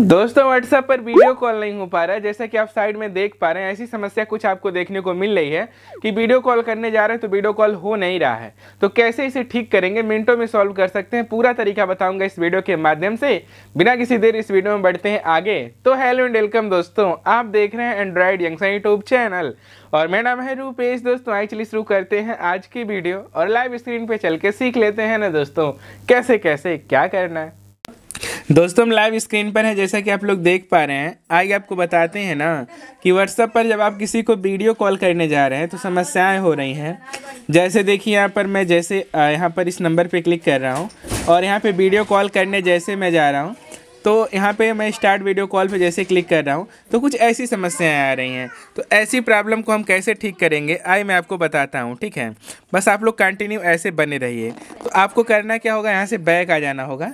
दोस्तों व्हाट्सएप पर video call नहीं हो पा रहा है जैसा कि आप साइड में देख पा रहे हैं ऐसी समस्या कुछ आपको देखने को मिल रही है कि वीडियो कॉल करने जा रहे हैं तो वीडियो कॉल हो नहीं रहा है तो कैसे इसे ठीक करेंगे मिनटों में सॉल्व कर सकते हैं पूरा तरीका बताऊंगा इस वीडियो के माध्यम से बिना किसी देर इस वीडियो में बढ़ते हैं आगे तो हेलो एंड वेलकम दोस्तों आप देख रहे हैं एंड्रॉयड यंगसा यूट्यूब चैनल और मेरा नाम है रूपेश दोस्तों आई चलिए शुरू करते हैं आज की वीडियो और लाइव स्क्रीन पर चल के सीख लेते हैं ना दोस्तों कैसे कैसे क्या करना है दोस्तों हम लाइव स्क्रीन पर हैं जैसा कि आप लोग देख पा रहे हैं आइए आपको बताते हैं ना कि व्हाट्सअप पर जब आप किसी को वीडियो कॉल करने जा रहे हैं तो समस्याएं हो रही हैं जैसे देखिए यहाँ पर मैं जैसे यहाँ पर इस नंबर पे क्लिक कर रहा हूँ और यहाँ पे वीडियो कॉल करने जैसे मैं जा रहा हूँ तो यहाँ पे मैं स्टार्ट वीडियो कॉल पे जैसे क्लिक कर रहा हूँ तो कुछ ऐसी समस्याएं आ रही हैं तो ऐसी प्रॉब्लम को हम कैसे ठीक करेंगे आई मैं आपको बताता हूँ ठीक है बस आप लोग कंटिन्यू ऐसे बने रहिए तो आपको करना क्या होगा यहाँ से बैक आ जाना होगा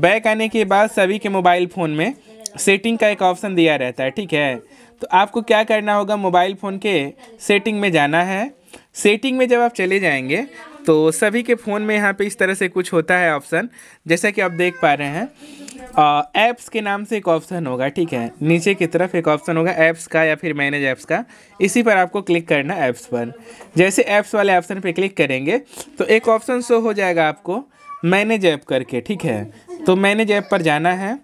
बैक आने के बाद सभी के मोबाइल फ़ोन में सेटिंग का एक ऑप्शन दिया रहता है ठीक है तो आपको क्या करना होगा मोबाइल फ़ोन के सेटिंग में जाना है सेटिंग में जब आप चले जाएंगे तो सभी के फ़ोन में यहाँ पे इस तरह से कुछ होता है ऑप्शन जैसा कि आप देख पा रहे हैं ऐप्स के नाम से एक ऑप्शन होगा ठीक है नीचे की तरफ एक ऑप्शन होगा ऐप्स का या फिर मैनेज ऐप्स का इसी पर आपको क्लिक करना ऐप्स पर जैसे ऐप्स वाले ऑप्शन पर क्लिक करेंगे तो एक ऑप्शन शो हो जाएगा आपको मैनेज ऐप करके ठीक है तो मैंने ऐप पर जाना है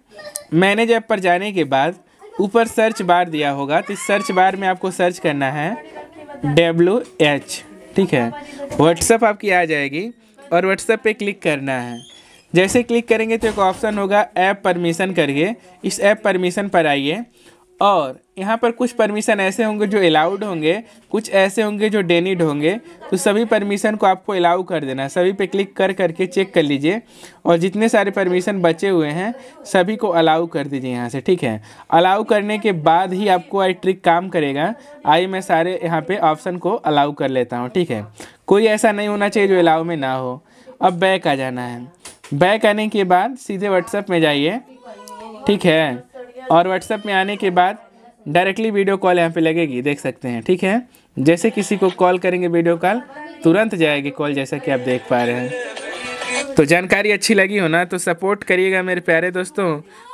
मैनेज ऐप पर जाने के बाद ऊपर सर्च बार दिया होगा तो इस सर्च बार में आपको सर्च करना है डब्ल्यू एच ठीक है व्हाट्सअप आपकी आ जाएगी और व्हाट्सअप पे क्लिक करना है जैसे क्लिक करेंगे तो एक ऑप्शन होगा ऐप परमिशन करिए इस ऐप परमिशन पर आइए और यहाँ पर कुछ परमिशन ऐसे होंगे जो अलाउड होंगे कुछ ऐसे होंगे जो डेनिड होंगे तो सभी परमिशन को आपको अलाउ कर देना सभी पे क्लिक कर करके चेक कर लीजिए और जितने सारे परमिशन बचे हुए हैं सभी को अलाउ कर दीजिए यहाँ से ठीक है अलाउ करने के बाद ही आपको आई ट्रिक काम करेगा आई मैं सारे यहाँ पर ऑप्शन को अलाउ कर लेता हूँ ठीक है कोई ऐसा नहीं होना चाहिए जो अलाउ में ना हो अब बैक आ जाना है बैक आने के बाद सीधे व्हाट्सएप में जाइए ठीक है और व्हाट्सएप में आने के बाद डायरेक्टली वीडियो कॉल यहाँ पे लगेगी देख सकते हैं ठीक है जैसे किसी को कॉल करेंगे वीडियो कॉल तुरंत जाएगी कॉल जैसा कि आप देख पा रहे हैं तो जानकारी अच्छी लगी हो ना तो सपोर्ट करिएगा मेरे प्यारे दोस्तों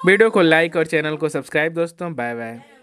वीडियो को लाइक और चैनल को सब्सक्राइब दोस्तों बाय बाय